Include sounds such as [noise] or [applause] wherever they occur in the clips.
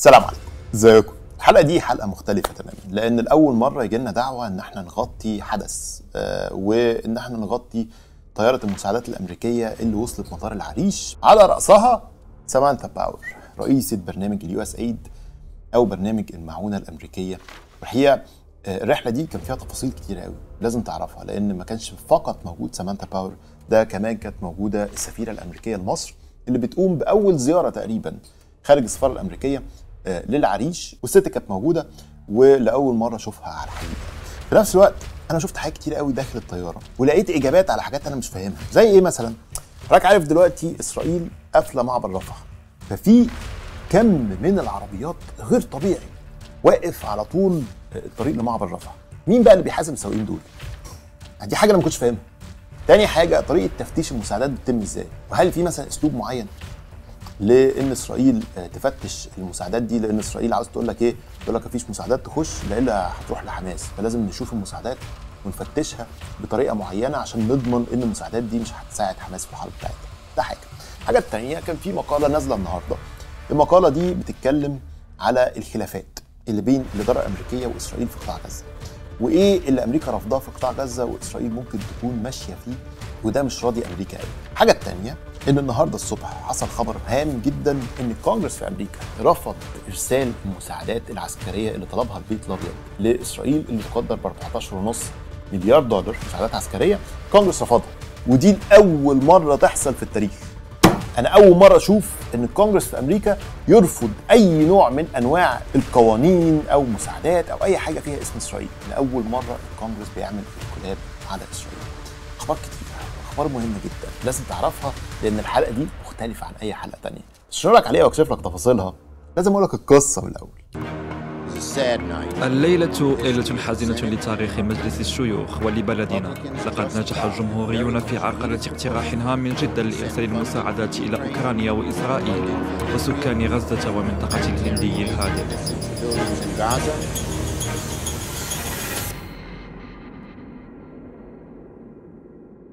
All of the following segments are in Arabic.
السلام عليكم ازيكم الحلقه دي حلقه مختلفه تماما لان الاول مره يجي لنا دعوه ان احنا نغطي حدث آه، وان احنا نغطي طياره المساعدات الامريكيه اللي وصلت مطار العريش على راسها سامانثا باور رئيسه برنامج اليو اس ايد او برنامج المعونه الامريكيه والحقيقه آه، الرحله دي كان فيها تفاصيل كتير قوي لازم تعرفها لان ما كانش فقط موجود سامانثا باور ده كمان كانت موجوده السفيره الامريكيه لمصر اللي بتقوم باول زياره تقريبا خارج السفاره الامريكيه آه، للعريش والست كانت موجوده ولاول مره اشوفها على الحقيقه في نفس الوقت انا شفت حاجات كتير قوي داخل الطياره ولقيت اجابات على حاجات انا مش فاهمها زي ايه مثلا حضرتك عارف دلوقتي اسرائيل قافله معبر رفح ففي كم من العربيات غير طبيعي واقف على طول آه، الطريق لمعبر رفح مين بقى اللي بيحاسب السواقين دول دي حاجه انا ما كنتش فاهمها تاني حاجه طريقه تفتيش المساعدات بتتم ازاي وهل في مثلا اسلوب معين لان اسرائيل آه، تفتش المساعدات دي لان اسرائيل عاوز تقول لك ايه؟ تقول لك مفيش مساعدات تخش لإلا هتروح لحماس فلازم نشوف المساعدات ونفتشها بطريقه معينه عشان نضمن ان المساعدات دي مش هتساعد حماس في الحرب بتاعتها. ده حاجه. الحاجه الثانيه كان في مقاله نازله النهارده. المقاله دي بتتكلم على الخلافات اللي بين الاداره الامريكيه واسرائيل في قطاع غزه. وايه اللي امريكا رافضاه في قطاع غزه واسرائيل ممكن تكون ماشيه فيه وده مش راضي امريكا قوي. الحاجه الثانيه ان النهارده الصبح حصل خبر هام جدا ان الكونجرس في امريكا رفض ارسال المساعدات العسكريه اللي طلبها البيت الابيض لاسرائيل اللي تقدر ب 14.5 مليار دولار مساعدات عسكريه الكونجرس رفضها ودي لاول مره تحصل في التاريخ انا اول مره اشوف ان الكونجرس في امريكا يرفض اي نوع من انواع القوانين او مساعدات او اي حاجه فيها اسم اسرائيل لاول مره الكونجرس بيعمل انقلاب على اسرائيل اخبار كتير اخبار مهمه جدا لازم تعرفها لان الحلقه دي مختلفه عن اي حلقه تانية عشان اقول لك عليها واكشف لك تفاصيلها لازم اقول لك القصه من الاول الليلة ليلة حزينة لتاريخ مجلس الشيوخ ولبلدنا لقد نجح الجمهوريون في عرقلة اقتراح هام جدا لإرسال المساعدات إلى أوكرانيا وإسرائيل وسكان غزة ومنطقة الهندي الهادئ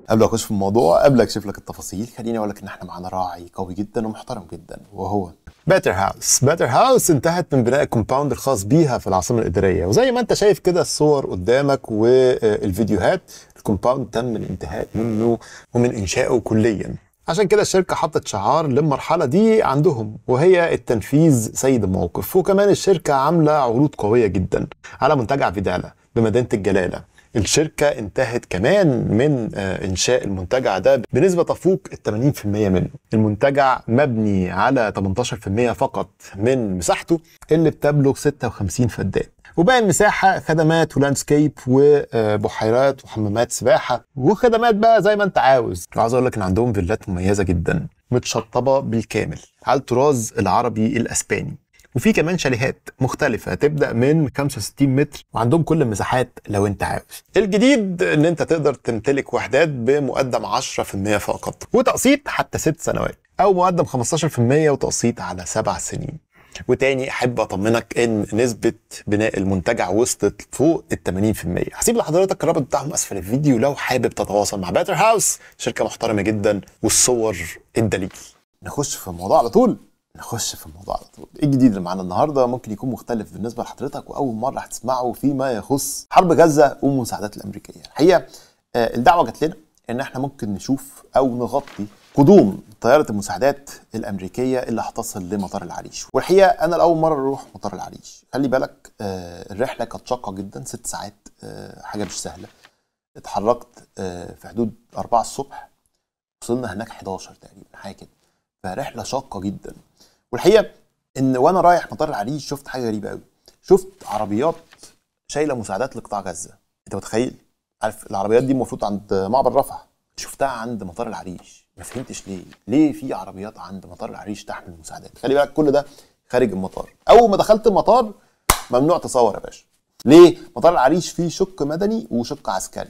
قبل ما اخش في الموضوع قبل اكشف لك التفاصيل خليني اقول لك ان احنا معانا راعي قوي جدا ومحترم جدا وهو باتر هاوس باتر هاوس انتهت من بناء الكومباوند الخاص بيها في العاصمه الاداريه وزي ما انت شايف كده الصور قدامك والفيديوهات الكومباوند تم الانتهاء منه ومن انشائه كليا عشان كده الشركة حطت شعار للمرحلة دي عندهم وهي التنفيذ سيد الموقف وكمان الشركة عاملة عروض قوية جدا على منتجع فيدالا بمدينة الجلالة الشركه انتهت كمان من آه، انشاء المنتجع ده بنسبه تفوق ال 80% منه المنتجع مبني على 18% فقط من مساحته اللي بتبلغ 56 فدان وباقي المساحة خدمات ولاندسكيب وبحيرات وحمامات سباحة وخدمات بقى زي ما انت عاوز عاوز اقول لك ان عندهم فيلات مميزة جدا متشطبة بالكامل على الطراز العربي الاسباني وفي كمان شاليهات مختلفه تبدا من 65 متر وعندهم كل المساحات لو انت عاوز الجديد ان انت تقدر تمتلك وحدات بمقدم 10% فقط وتقسيط حتى 6 سنوات او مقدم 15% وتقسيط على 7 سنين وتاني احب اطمنك ان نسبه بناء المنتجع وصلت فوق ال 80% هسيب لحضرتك الرابط بتاعهم اسفل الفيديو لو حابب تتواصل مع باتر هاوس شركه محترمه جدا والصور الدليل نخش في الموضوع على طول نخش في الموضوع على طول ايه الجديد اللي معانا النهارده ممكن يكون مختلف بالنسبه لحضرتك واول مره هتسمعه فيما يخص حرب غزه والمساعدات الامريكيه الحقيقه آه، الدعوه جات لنا ان احنا ممكن نشوف او نغطي قدوم طياره المساعدات الامريكيه اللي هتصل لمطار العريش والحقيقه انا لاول مره اروح مطار العريش خلي بالك آه، الرحله كانت شاقه جدا ست ساعات آه، حاجه مش سهله اتحركت في حدود 4 الصبح وصلنا هناك 11 تقريبا حاجه كده فرحله شاقه جدا والحقيقه ان وانا رايح مطار العريش شفت حاجه غريبه قوي شفت عربيات شايله مساعدات لقطاع غزه انت متخيل عارف العربيات دي المفروض عند معبر رفح شفتها عند مطار العريش ما فهمتش ليه ليه في عربيات عند مطار العريش تحمل مساعدات خلي بالك كل ده خارج المطار اول ما دخلت المطار ممنوع تصور يا باشا ليه مطار العريش فيه شق مدني وشق عسكري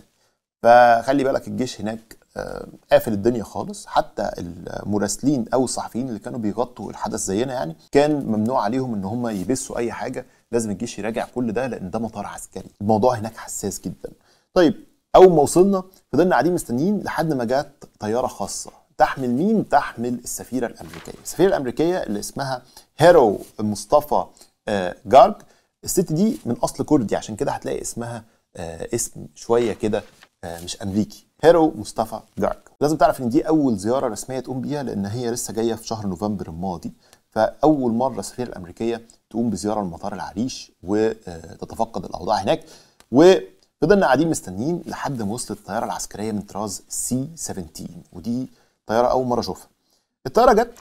فخلي بالك الجيش هناك آه، قافل الدنيا خالص حتى المراسلين او الصحفيين اللي كانوا بيغطوا الحدث زينا يعني كان ممنوع عليهم ان هم يبثوا اي حاجه لازم الجيش يراجع كل ده لان ده مطار عسكري الموضوع هناك حساس جدا طيب اول ما وصلنا فضلنا قاعدين مستنيين لحد ما جت طياره خاصه تحمل مين تحمل السفيره الامريكيه السفيره الامريكيه اللي اسمها هيرو مصطفى آه، جارج الست دي من اصل كردي عشان كده هتلاقي اسمها آه، اسم شويه كده مش امريكي هيرو مصطفى دعك نعم. لازم تعرف ان دي اول زياره رسميه تقوم بيها لان هي لسه جايه في شهر نوفمبر الماضي فاول مره السفيره الامريكيه تقوم بزياره لمطار العريش وتتفقد الاوضاع هناك وفضلنا قاعدين مستنيين لحد ما وصلت الطياره العسكريه من طراز سي 17 ودي طياره اول مره اشوفها الطياره جت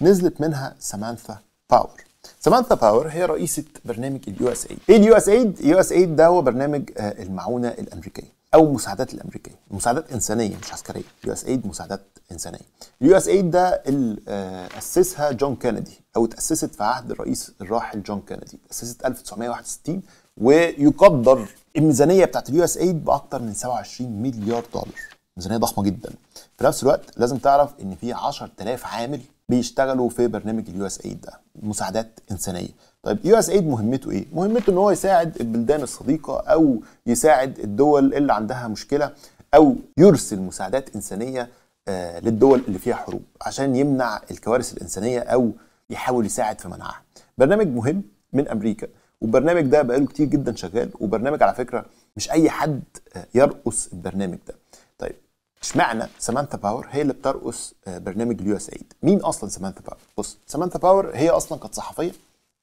نزلت منها سامانثا باور سامانثا باور هي رئيسة برنامج اليو اس ايد. ايه اليو اس ايد؟ اليو اس ايد ده هو برنامج آه، المعونة الأمريكية. او المساعدات الامريكيه مساعدات انسانيه مش عسكريه يو اس ايد مساعدات انسانيه اليو اس ايد ده اللي آه، اسسها جون كينيدي او اتاسست في عهد الرئيس الراحل جون كينيدي اسست 1961 ويقدر الميزانيه بتاعت اليو اس ايد باكثر من 27 مليار دولار ميزانيه ضخمه جدا في نفس الوقت لازم تعرف ان في 10000 عامل بيشتغلوا في برنامج اليو اس ايد ده مساعدات انسانيه طيب يو اس ايد مهمته ايه؟ مهمته ان هو يساعد البلدان الصديقه او يساعد الدول اللي عندها مشكله او يرسل مساعدات انسانيه آه، للدول اللي فيها حروب عشان يمنع الكوارث الانسانيه او يحاول يساعد في منعها. برنامج مهم من امريكا والبرنامج ده بقاله كتير جدا شغال وبرنامج على فكره مش اي حد آه، يرقص البرنامج ده. طيب اشمعنى سامانثا باور هي اللي بترقص آه، برنامج اليو اس ايد؟ مين اصلا سامانثا باور؟ بص سامانثا باور هي اصلا كانت صحفيه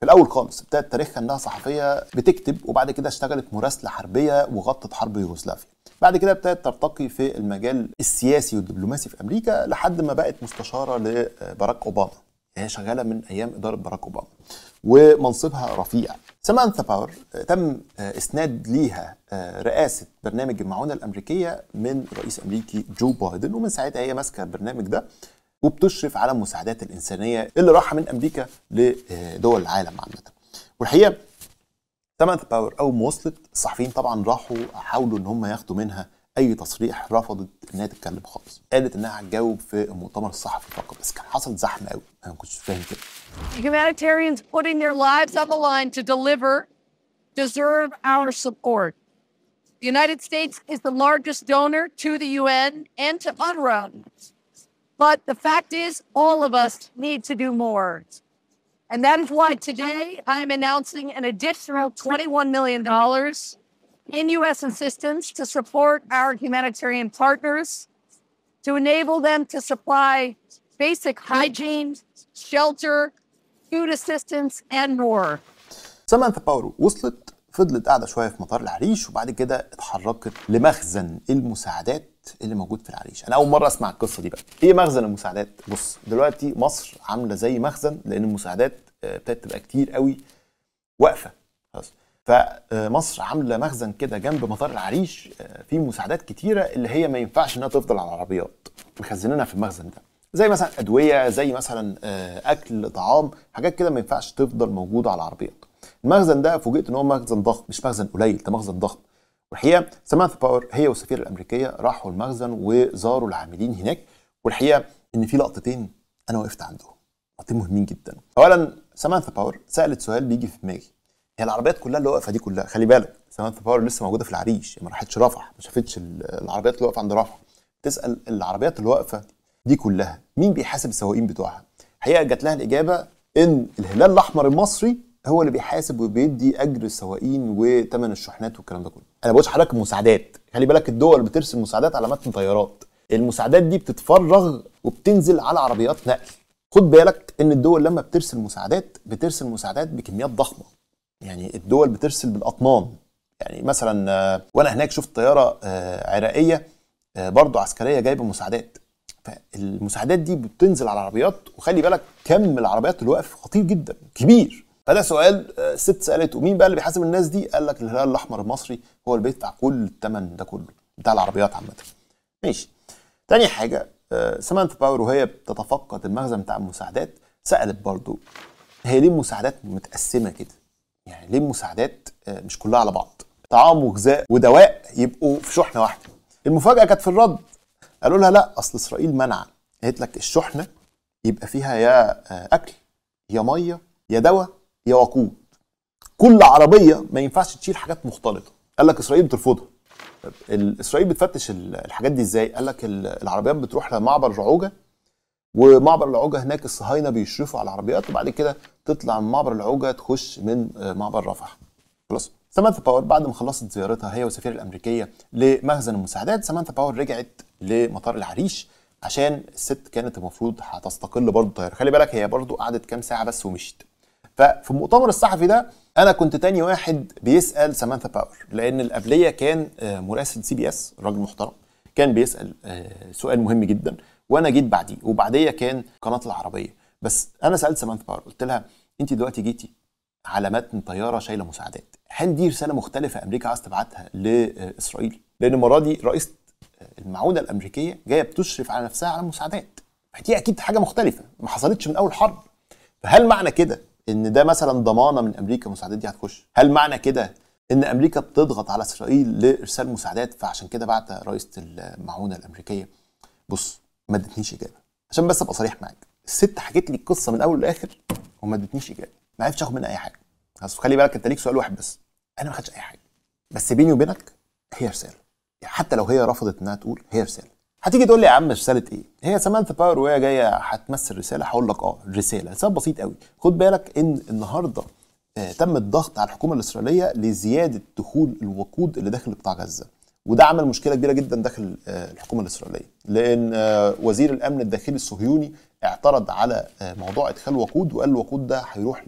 في الاول خالص ابتدت تاريخها انها صحفيه بتكتب وبعد كده اشتغلت مراسله حربيه وغطت حرب يوغوسلافيا بعد كده ابتدت ترتقي في المجال السياسي والدبلوماسي في امريكا لحد ما بقت مستشاره لبراك اوباما هي شغاله من ايام اداره باراك اوباما ومنصبها رفيع سامانثا باور آه، تم آه، اسناد ليها آه، رئاسه برنامج المعونه الامريكيه من رئيس امريكي جو بايدن ومن ساعتها هي ماسكه البرنامج ده وبتشرف على المساعدات الانسانيه اللي راحه من امريكا لدول العالم عامه والحقيقه سمنت باور اول ما وصلت الصحفيين طبعا راحوا حاولوا ان هم ياخدوا منها اي تصريح رفضت انها تتكلم خالص قالت انها هتجاوب في المؤتمر الصحفي فقط بس كان حصل زحمه قوي انا ما كنتش فاهم كده Humanitarians putting their lives on the line to deliver deserve our support. The United States is the largest donor to the UN and to UNRWA. But the fact is, all of us need to do more. And that is why today I'm announcing an additional $21 million in U.S. assistance to support our humanitarian partners, to enable them to supply basic hygiene, shelter, food assistance, and more. سمانثا باور وصلت فضلت قاعدة شوية في مطار العريش وبعد كده اتحركت لمخزن المساعدات اللي موجود في العريش انا اول مره اسمع القصه دي بقى ايه مخزن المساعدات بص دلوقتي مصر عامله زي مخزن لان المساعدات آه، ابتدت تبقى كتير قوي واقفه خلاص فمصر آه، عامله مخزن كده جنب مطار العريش آه، فيه مساعدات كتيره اللي هي ما ينفعش انها تفضل على العربيات مخزنينها في المخزن ده زي مثلا ادويه زي مثلا اكل طعام حاجات كده ما ينفعش تفضل موجوده على العربيات المخزن ده فوجئت ان هو مخزن ضخم مش مخزن قليل ده مخزن ضخم والحقيقه سامانثا باور هي والسفيره الامريكيه راحوا المخزن وزاروا العاملين هناك والحقيقه ان في لقطتين انا وقفت عندهم لقطتين مهمين جدا اولا سامانثا باور سالت سؤال بيجي في دماغي هي العربيات كلها اللي واقفه دي كلها خلي بالك سامانثا باور لسه موجوده في العريش يعني ما راحتش رفح ما شافتش العربيات اللي واقفه عند رفح تسال العربيات اللي واقفه دي كلها مين بيحاسب السواقين بتوعها الحقيقه جات لها الاجابه ان الهلال الاحمر المصري هو اللي بيحاسب وبيدي اجر السواقين وثمن الشحنات والكلام ده كله انا بقولش حضرتك مساعدات خلي بالك الدول بترسم مساعدات على متن طيارات المساعدات دي بتتفرغ وبتنزل على عربيات نقل خد بالك ان الدول لما بترسل مساعدات بترسل مساعدات بكميات ضخمه يعني الدول بترسل بالاطنان يعني مثلا آه، وانا هناك شفت طياره آه، عراقيه آه، برضه عسكريه جايبه مساعدات فالمساعدات دي بتنزل على العربيات وخلي بالك كم العربيات اللي واقف خطير جدا كبير فده سؤال الست سالته مين بقى اللي بيحاسب الناس دي قال لك الهلال الاحمر المصري هو البيت بتاع كل الثمن ده كله بتاع العربيات عامه ماشي تاني حاجه آه، سامانثا باور وهي بتتفقد المخزن بتاع المساعدات سالت برضو هي ليه المساعدات متقسمه كده يعني ليه المساعدات آه، مش كلها على بعض طعام وغذاء ودواء يبقوا في شحنه واحده المفاجاه كانت في الرد قالوا لها لا اصل اسرائيل منع قالت لك الشحنه يبقى فيها يا آه، اكل يا ميه يا دواء يا وقود كل عربيه ما ينفعش تشيل حاجات مختلطه قال لك اسرائيل بترفضها اسرائيل بتفتش الحاجات دي ازاي قال لك العربيات بتروح لمعبر رعوجه ومعبر العوجه هناك الصهاينه بيشرفوا على العربيات وبعد كده تطلع من معبر العوجه تخش من آه، معبر رفح خلاص سامانثا باور بعد ما خلصت زيارتها هي والسفيره الامريكيه لمخزن المساعدات سامانثا باور رجعت لمطار العريش عشان الست كانت المفروض هتستقل برضه الطياره. خلي بالك هي برضه قعدت كام ساعه بس ومشيت ففي المؤتمر الصحفي ده انا كنت تاني واحد بيسال سامانثا باور لان القبليه كان آه، مراسل سي بي اس راجل محترم كان بيسال آه، سؤال مهم جدا وانا جيت بعديه وبعديه كان قناه العربيه بس انا سالت سامانثا باور قلت لها انت دلوقتي جيتي على متن طياره شايله مساعدات هل دي رساله مختلفه امريكا عايز تبعتها لاسرائيل لان المره دي رئيسه آه، المعونه الامريكيه جايه بتشرف على نفسها على مساعدات فدي اكيد حاجه مختلفه ما حصلتش من اول حرب فهل معنى كده ان ده مثلا ضمانه من امريكا المساعدات دي هتخش هل معنى كده ان امريكا بتضغط على اسرائيل لارسال مساعدات فعشان كده بعت رئيسه المعونه الامريكيه بص ما ادتنيش اجابه عشان بس ابقى صريح معاك الست حكيت لي القصه من الاول للاخر وما ادتنيش اجابه ما عرفتش اخد منها اي حاجه بس خلي بالك انت ليك سؤال واحد بس انا ما خدتش اي حاجه بس بيني وبينك هي رساله حتى لو هي رفضت انها تقول هي رساله هتيجي تقول لي يا عم رساله ايه؟ هي سامانثا باور وهي جايه هتمثل رساله هقول لك اه رساله لسبب بسيط قوي خد بالك ان النهارده آه تم الضغط على الحكومه الاسرائيليه لزياده دخول الوقود اللي داخل قطاع غزه وده عمل مشكله كبيره جدا داخل آه الحكومه الاسرائيليه لان آه وزير الامن الداخلي الصهيوني اعترض على آه، موضوع ادخال وقود وقال الوقود ده هيروح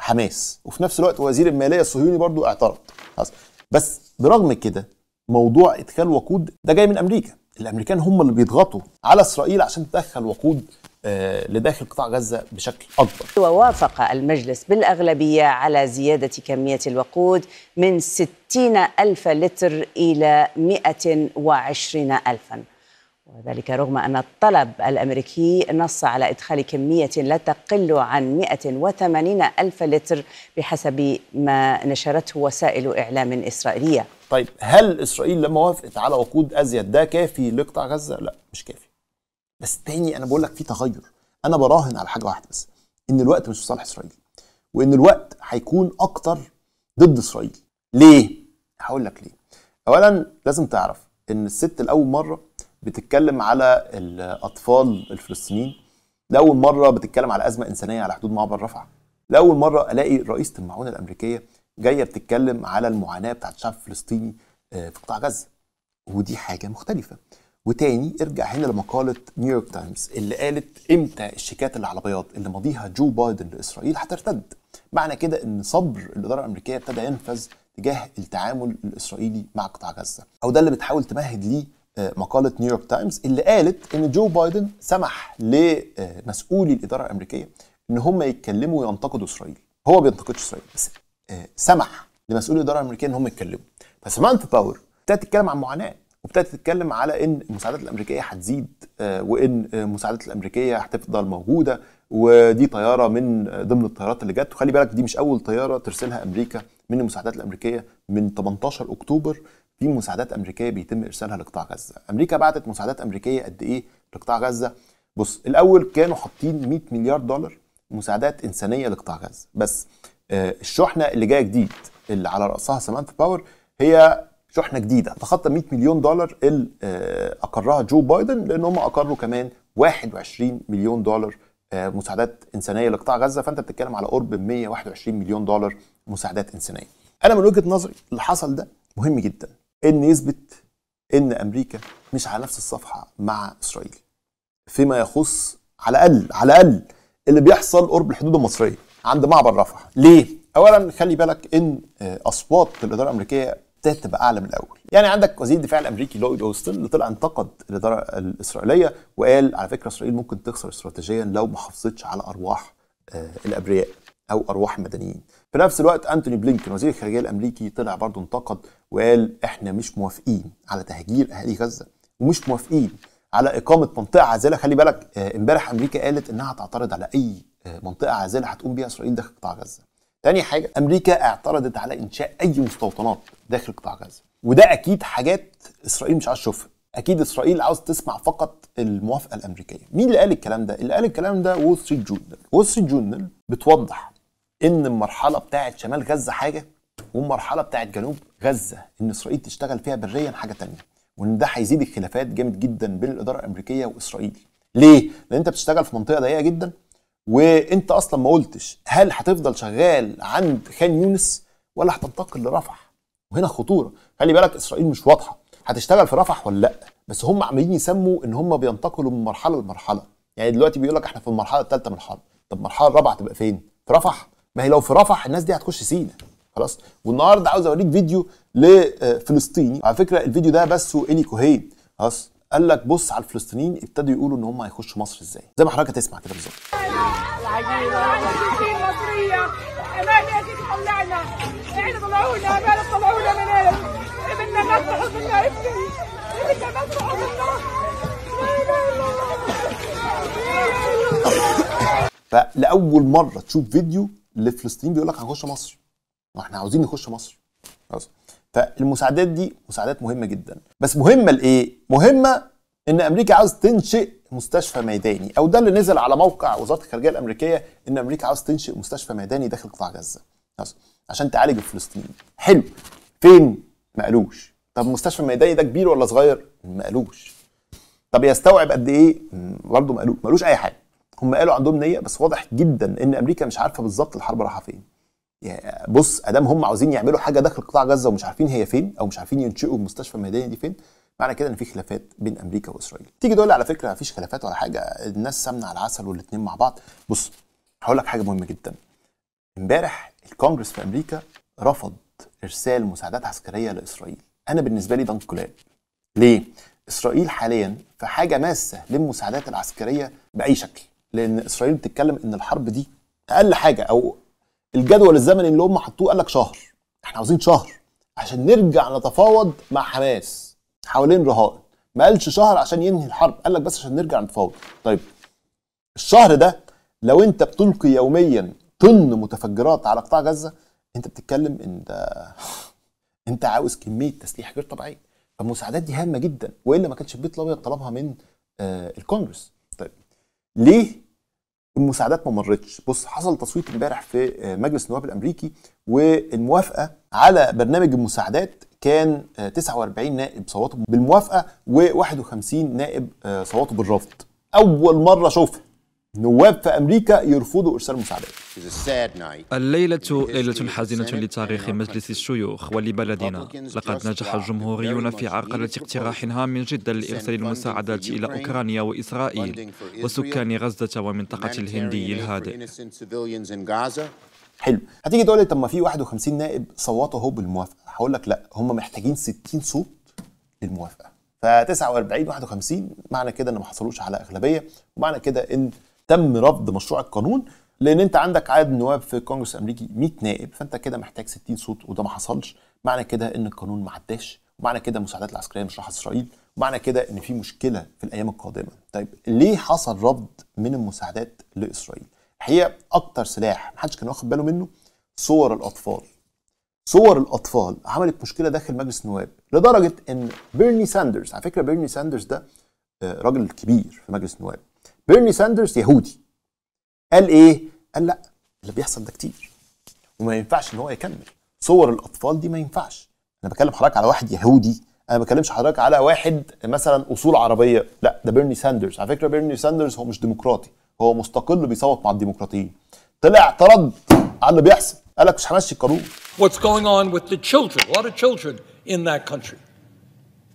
لحماس وفي نفس الوقت وزير الماليه الصهيوني برضو اعترض بس برغم كده موضوع ادخال وقود ده جاي من امريكا الامريكان هم اللي بيضغطوا على اسرائيل عشان تدخل وقود آه، لداخل قطاع غزة بشكل أكبر ووافق المجلس بالأغلبية على زيادة كمية الوقود من 60 ألف لتر إلى 120 ألفاً وذلك رغم أن الطلب الأمريكي نص على إدخال كمية لا تقل عن 180 ألف لتر بحسب ما نشرته وسائل إعلام إسرائيلية طيب هل إسرائيل لما وافقت على وقود أزيد ده كافي لقطاع غزة؟ لا مش كافي بس تاني أنا بقول لك في تغير أنا براهن على حاجة واحدة بس إن الوقت مش في صالح إسرائيل وإن الوقت هيكون أكتر ضد إسرائيل ليه؟ هقول لك ليه أولا لازم تعرف إن الست لأول مرة بتتكلم على الاطفال الفلسطينيين لاول مره بتتكلم على ازمه انسانيه على حدود معبر رفح لاول مره الاقي رئيسه المعونه الامريكيه جايه بتتكلم على المعاناه بتاعت الشعب الفلسطيني آه، في قطاع غزه ودي حاجه مختلفه وتاني ارجع هنا لمقاله نيويورك تايمز اللي قالت امتى الشيكات اللي على بياض اللي ماضيها جو بايدن لاسرائيل هترتد معنى كده ان صبر الاداره الامريكيه ابتدى ينفذ تجاه التعامل الاسرائيلي مع قطاع غزه او ده اللي بتحاول تمهد ليه مقاله نيويورك تايمز اللي قالت ان جو بايدن سمح لمسؤولي الاداره الامريكيه ان هم يتكلموا وينتقدوا اسرائيل هو ما بينتقدش اسرائيل بس آه، سمح لمسؤولي الاداره الامريكيه ان هم يتكلموا فسمانثا باور ابتدت تتكلم عن معاناه وابتدت تتكلم على ان المساعدات الامريكيه هتزيد آه، وان المساعدات الامريكيه هتفضل موجوده ودي طياره من ضمن الطيارات اللي جت وخلي بالك دي مش اول طياره ترسلها امريكا من المساعدات الامريكيه من 18 اكتوبر في مساعدات امريكيه بيتم ارسالها لقطاع غزه امريكا بعتت مساعدات امريكيه قد ايه لقطاع غزه بص الاول كانوا حاطين 100 مليار دولار مساعدات انسانيه لقطاع غزه بس آه الشحنه اللي جايه جديد اللي على راسها سامانثا باور هي شحنه جديده تخطى 100 مليون دولار اللي آه اقرها جو بايدن لان هم اقروا كمان 21 مليون دولار آه مساعدات انسانيه لقطاع غزه فانت بتتكلم على قرب 121 مليون دولار مساعدات انسانيه انا من وجهه نظري اللي حصل ده مهم جدا ان يثبت ان امريكا مش على نفس الصفحه مع اسرائيل فيما يخص على الاقل على الاقل اللي بيحصل قرب الحدود المصريه عند معبر رفح ليه اولا خلي بالك ان آه، اصوات الاداره الامريكيه ابتدت تبقى اعلى من الاول يعني عندك وزير الدفاع الامريكي لويد اوستن اللي طلع انتقد الاداره الاسرائيليه وقال على فكره اسرائيل ممكن تخسر استراتيجيا لو ما حافظتش على ارواح آه، الابرياء او ارواح مدنيين في نفس الوقت انتوني بلينكن وزير الخارجيه الامريكي طلع برضه انتقد وقال احنا مش موافقين على تهجير اهالي غزه ومش موافقين على اقامه منطقه عازله خلي بالك آه، امبارح امريكا قالت انها هتعترض على اي آه، منطقه عازله هتقوم بيها اسرائيل داخل قطاع غزه تاني حاجه امريكا اعترضت على انشاء اي مستوطنات داخل قطاع غزه وده اكيد حاجات اسرائيل مش عايز تشوفها اكيد اسرائيل عاوز تسمع فقط الموافقه الامريكيه مين اللي قال الكلام ده اللي قال الكلام ده وول ستريت جورنال وول ستريت جورنال بتوضح ان المرحله بتاعه شمال غزه حاجه والمرحله بتاعه جنوب غزه ان اسرائيل تشتغل فيها بريا حاجه تانية وان ده هيزيد الخلافات جامد جدا بين الاداره الامريكيه واسرائيل ليه لان انت بتشتغل في منطقه ضيقه جدا وانت اصلا ما قلتش هل هتفضل شغال عند خان يونس ولا هتنتقل لرفح وهنا خطوره خلي بالك اسرائيل مش واضحه هتشتغل في رفح ولا لا بس هم عمالين يسموا ان هم بينتقلوا من مرحله لمرحله يعني دلوقتي بيقول لك احنا في المرحله الثالثه من الحرب طب المرحله الرابعه تبقى فين في رفح ما هي لو في رفح الناس دي هتخش سينا خلاص والنهارده عاوز اوريك فيديو لفلسطيني على فكره الفيديو ده بس اني كوهيد خلاص قال لك بص على الفلسطينيين ابتدوا يقولوا ان هم هيخشوا مصر ازاي زي ما حضرتك تسمع كده بالظبط فلأول مرة تشوف فيديو لفلسطين بيقول لك هنخش مصر ما احنا عاوزين نخش مصر خلاص فالمساعدات دي مساعدات مهمه جدا بس مهمه لايه مهمه ان امريكا عاوز تنشئ مستشفى ميداني او ده اللي نزل على موقع وزاره الخارجيه الامريكيه ان امريكا عاوز تنشئ مستشفى ميداني داخل قطاع غزه خلاص عشان تعالج الفلسطينيين حلو فين ما قالوش طب مستشفى ميداني ده كبير ولا صغير ما قالوش طب يستوعب قد ايه برضه ما قالوش اي حاجه هم قالوا عندهم نيه بس واضح جدا ان امريكا مش عارفه بالظبط الحرب رايحه فين يعني بص ادام هم عاوزين يعملوا حاجه داخل قطاع غزه ومش عارفين هي فين او مش عارفين ينشئوا المستشفى الميداني دي فين معنى كده ان في خلافات بين امريكا واسرائيل تيجي تقول على فكره مفيش خلافات ولا حاجه الناس سمنه على العسل والاثنين مع بعض بص هقول لك حاجه مهمه جدا امبارح الكونجرس في امريكا رفض ارسال مساعدات عسكريه لاسرائيل انا بالنسبه لي ده انقلاب ليه اسرائيل حاليا في حاجه ماسه للمساعدات العسكريه باي شكل لان اسرائيل بتتكلم ان الحرب دي اقل حاجه او الجدول الزمني اللي هم حطوه قال لك شهر احنا عاوزين شهر عشان نرجع نتفاوض مع حماس حوالين رهائن ما قالش شهر عشان ينهي الحرب قال لك بس عشان نرجع نتفاوض طيب الشهر ده لو انت بتلقي يوميا طن متفجرات على قطاع غزه انت بتتكلم ان ده [laughs] انت عاوز كميه تسليح غير طبيعيه فالمساعدات دي هامه جدا والا ما كانش البيت الابيض طلبها من آه، الكونجرس ليه المساعدات ما مرتش بص حصل تصويت امبارح في مجلس النواب الامريكي والموافقه على برنامج المساعدات كان 49 نائب صوتوا بالموافقه و51 نائب آه، صوتوا بالرفض اول مره اشوفها نواب في امريكا يرفضوا ارسال مساعدات. الليله ليله حزينه لتاريخ مجلس الشيوخ ولبلدنا. لقد نجح الجمهوريون في عرقله اقتراح هام جدا لارسال المساعدات الى اوكرانيا واسرائيل وسكان غزه ومنطقه الهندي الهادئ. حلو هتيجي تقول لي طب ما في 51 نائب صوتوا اهو بالموافقه هقول لك لا هم محتاجين 60 صوت للموافقه ف 49 51 معنى كده ان ما حصلوش على اغلبيه ومعنى كده ان تم رفض مشروع القانون لان انت عندك عدد النواب في الكونجرس الامريكي 100 نائب فانت كده محتاج 60 صوت وده ما حصلش معنى كده ان القانون ما عداش ومعنى كده المساعدات العسكريه مش راحت اسرائيل ومعنى كده ان في مشكله في الايام القادمه طيب ليه حصل رفض من المساعدات لاسرائيل الحقيقه اكتر سلاح محدش كان واخد باله منه صور الاطفال صور الاطفال عملت مشكله داخل مجلس النواب لدرجه ان بيرني ساندرز على فكره بيرني ساندرز ده آه، راجل كبير في مجلس النواب بيرني ساندرز يهودي قال ايه؟ قال لا اللي بيحصل ده كتير وما ينفعش ان هو يكمل صور الاطفال دي ما ينفعش انا بكلم حضرتك على واحد يهودي انا ما بكلمش حضرتك على واحد مثلا اصول عربيه لا ده بيرني ساندرز على فكره بيرني ساندرز هو مش ديمقراطي هو مستقل بيصوت مع الديمقراطيين طلع اعترض على اللي بيحصل قال لك مش همشي القانون What's going on with the children? A lot of children in that country.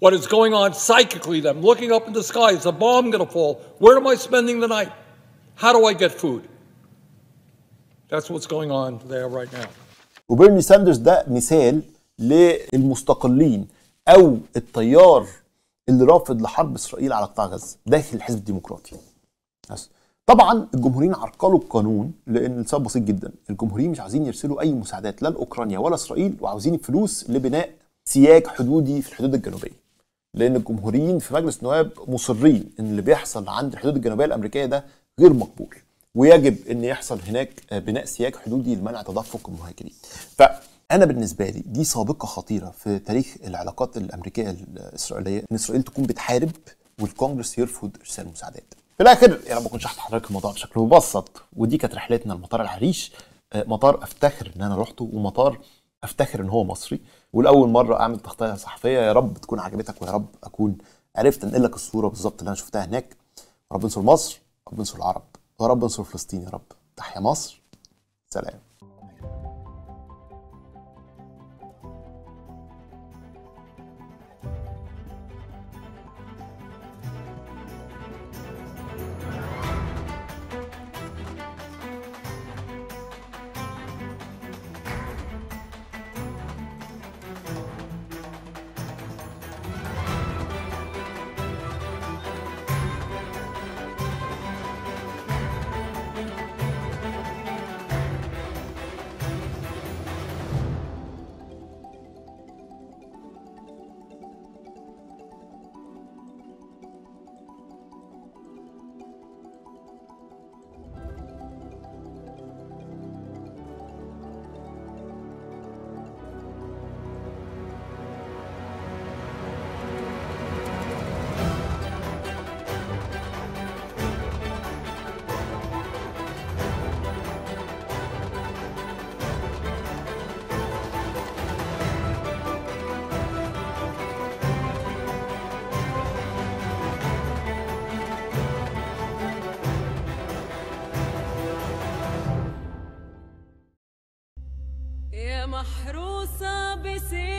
what is going on psychically them looking up in the sky is a bomb going to fall where am i spending the night how do i get food that's what's going on there right now وبيرني ساندرز ده مثال للمستقلين او التيار اللي رافض لحرب اسرائيل على قطاع غزه داخل الحزب الديمقراطي بس طبعا الجمهوريين عرقلوا القانون لان السبب بسيط جدا الجمهوريين مش عايزين يرسلوا اي مساعدات لا لاوكرانيا ولا اسرائيل وعاوزين فلوس لبناء سياج حدودي في الحدود الجنوبيه لان الجمهوريين في مجلس النواب مصرين ان اللي بيحصل عند الحدود الجنوبيه الامريكيه ده غير مقبول ويجب ان يحصل هناك بناء سياج حدودي لمنع تدفق المهاجرين فانا بالنسبه لي دي سابقه خطيره في تاريخ العلاقات الامريكيه الاسرائيليه ان اسرائيل تكون بتحارب والكونجرس يرفض ارسال مساعدات في الاخر يا رب كنتش شرحت الموضوع بشكل مبسط ودي كانت رحلتنا لمطار العريش آه، مطار افتخر ان انا رحته ومطار افتخر ان هو مصري ولاول مره اعمل تغطيه صحفيه يا رب تكون عجبتك ويا رب اكون عرفت انقل لك الصوره بالظبط اللي انا شفتها هناك رب انصر مصر رب انصر العرب ورب انصر فلسطين يا رب تحيا مصر سلام besin.